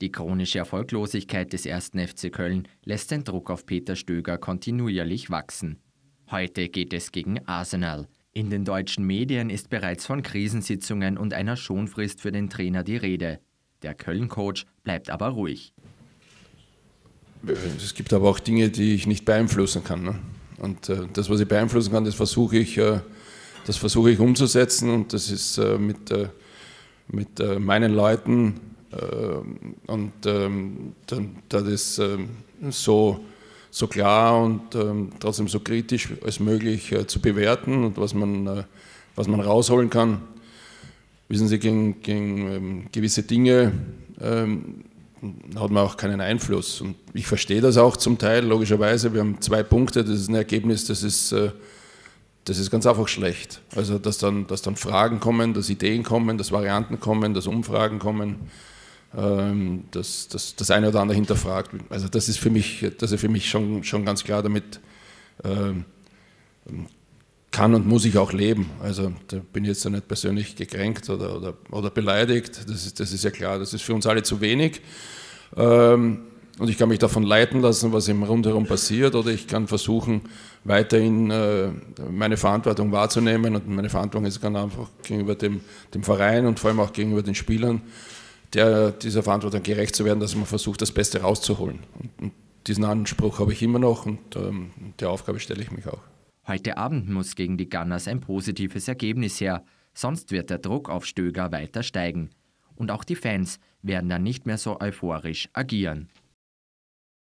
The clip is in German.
Die chronische Erfolglosigkeit des ersten FC Köln lässt den Druck auf Peter Stöger kontinuierlich wachsen. Heute geht es gegen Arsenal. In den deutschen Medien ist bereits von Krisensitzungen und einer Schonfrist für den Trainer die Rede. Der Köln-Coach bleibt aber ruhig. Es gibt aber auch Dinge, die ich nicht beeinflussen kann. Ne? Und äh, das, was ich beeinflussen kann, das versuche ich, äh, das versuch ich umzusetzen. Und das ist äh, mit, mit meinen Leuten ähm, und ähm, das ähm, so, so klar und ähm, trotzdem so kritisch als möglich äh, zu bewerten und was man, äh, was man rausholen kann. Wissen Sie, gegen, gegen ähm, gewisse Dinge ähm, hat man auch keinen Einfluss. Und ich verstehe das auch zum Teil, logischerweise. Wir haben zwei Punkte, das ist ein Ergebnis, das ist, äh, das ist ganz einfach schlecht. Also, dass dann, dass dann Fragen kommen, dass Ideen kommen, dass Varianten kommen, dass Umfragen kommen ähm, dass das, das eine oder andere hinterfragt. Also das ist für mich, das ist für mich schon, schon ganz klar, damit ähm, kann und muss ich auch leben. Also da bin ich jetzt nicht persönlich gekränkt oder, oder, oder beleidigt, das ist, das ist ja klar, das ist für uns alle zu wenig. Ähm, und ich kann mich davon leiten lassen, was im Rundherum passiert, oder ich kann versuchen, weiterhin äh, meine Verantwortung wahrzunehmen. Und meine Verantwortung ist ganz einfach gegenüber dem, dem Verein und vor allem auch gegenüber den Spielern der, dieser Verantwortung gerecht zu werden, dass man versucht, das Beste rauszuholen. Und, und diesen Anspruch habe ich immer noch und ähm, der Aufgabe stelle ich mich auch. Heute Abend muss gegen die Gunners ein positives Ergebnis her, sonst wird der Druck auf Stöger weiter steigen. Und auch die Fans werden dann nicht mehr so euphorisch agieren.